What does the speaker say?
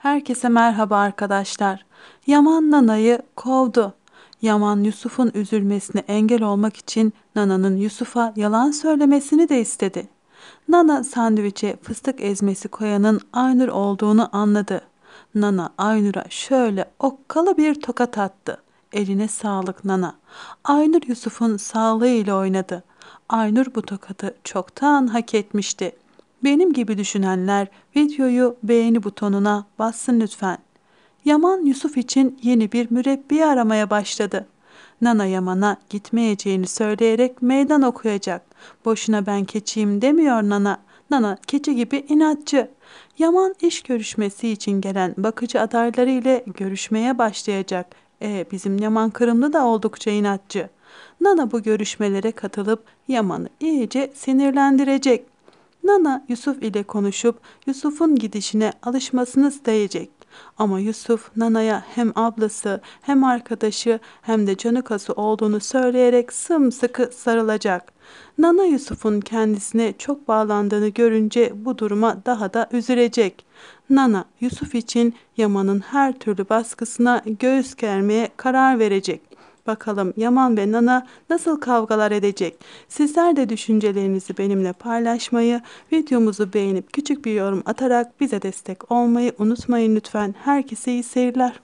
Herkese merhaba arkadaşlar. Yaman Nana'yı kovdu. Yaman Yusuf'un üzülmesine engel olmak için Nana'nın Yusuf'a yalan söylemesini de istedi. Nana sandviçe fıstık ezmesi koyanın Aynur olduğunu anladı. Nana Aynur'a şöyle okkalı bir tokat attı. Eline sağlık Nana. Aynur Yusuf'un sağlığı ile oynadı. Aynur bu tokatı çoktan hak etmişti. Benim gibi düşünenler videoyu beğeni butonuna bassın lütfen. Yaman Yusuf için yeni bir mürebbi aramaya başladı. Nana Yaman'a gitmeyeceğini söyleyerek meydan okuyacak. Boşuna ben keçiyim demiyor Nana. Nana keçi gibi inatçı. Yaman iş görüşmesi için gelen bakıcı adayları ile görüşmeye başlayacak. E bizim Yaman Kırımlı da oldukça inatçı. Nana bu görüşmelere katılıp Yaman'ı iyice sinirlendirecek. Nana Yusuf ile konuşup Yusuf'un gidişine alışmasını isteyecek. Ama Yusuf Nana'ya hem ablası hem arkadaşı hem de canıkası olduğunu söyleyerek sımsıkı sarılacak. Nana Yusuf'un kendisine çok bağlandığını görünce bu duruma daha da üzülecek. Nana Yusuf için Yaman'ın her türlü baskısına göğüs germeye karar verecek. Bakalım Yaman ve Nana nasıl kavgalar edecek? Sizler de düşüncelerinizi benimle paylaşmayı, videomuzu beğenip küçük bir yorum atarak bize destek olmayı unutmayın lütfen. Herkese iyi seyirler.